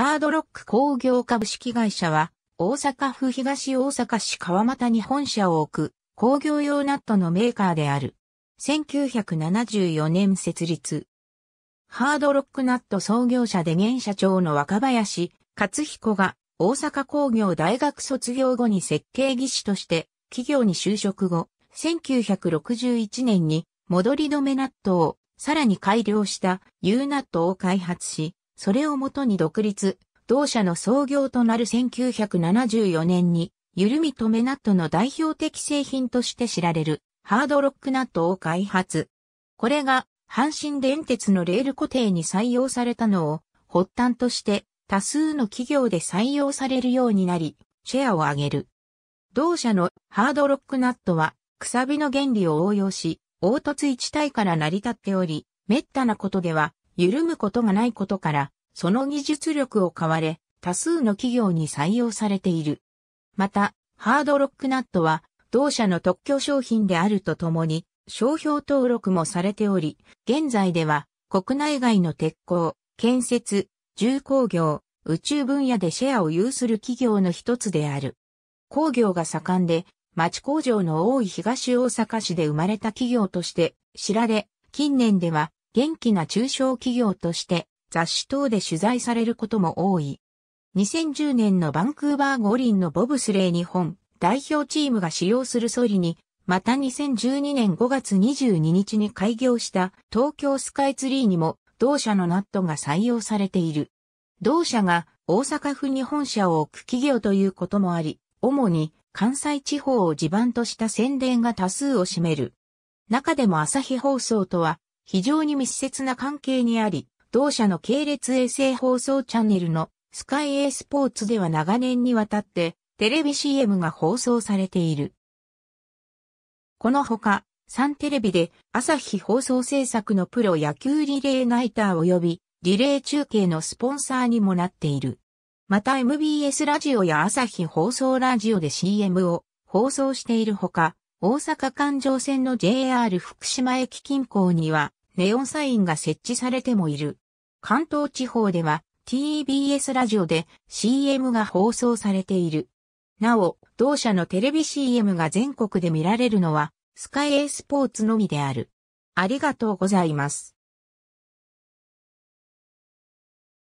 ハードロック工業株式会社は、大阪府東大阪市川又に本社を置く工業用ナットのメーカーである。1974年設立。ハードロックナット創業者で現社長の若林勝彦が大阪工業大学卒業後に設計技師として企業に就職後、1961年に戻り止めナットをさらに改良した U ナットを開発し、それをもとに独立、同社の創業となる1974年に、ゆるみとめナットの代表的製品として知られる、ハードロックナットを開発。これが、阪神電鉄のレール固定に採用されたのを、発端として、多数の企業で採用されるようになり、シェアを上げる。同社のハードロックナットは、くさびの原理を応用し、凹凸一体から成り立っており、滅多なことでは緩むことがないことから、その技術力を買われ、多数の企業に採用されている。また、ハードロックナットは、同社の特許商品であるとともに、商標登録もされており、現在では、国内外の鉄鋼、建設、重工業、宇宙分野でシェアを有する企業の一つである。工業が盛んで、町工場の多い東大阪市で生まれた企業として知られ、近年では元気な中小企業として雑誌等で取材されることも多い。2010年のバンクーバー五輪のボブスレー日本代表チームが使用するソリに、また2012年5月22日に開業した東京スカイツリーにも同社のナットが採用されている。同社が大阪府に本社を置く企業ということもあり、主に関西地方を地盤とした宣伝が多数を占める。中でも朝日放送とは非常に密接な関係にあり、同社の系列衛星放送チャンネルのスカイエースポーツでは長年にわたってテレビ CM が放送されている。このほか、サンテレビで朝日放送制作のプロ野球リレーナイター及びリレー中継のスポンサーにもなっている。また MBS ラジオや朝日放送ラジオで CM を放送しているほか、大阪環状線の JR 福島駅近郊にはネオンサインが設置されてもいる。関東地方では TBS ラジオで CM が放送されている。なお、同社のテレビ CM が全国で見られるのはスカイエースポーツのみである。ありがとうございます。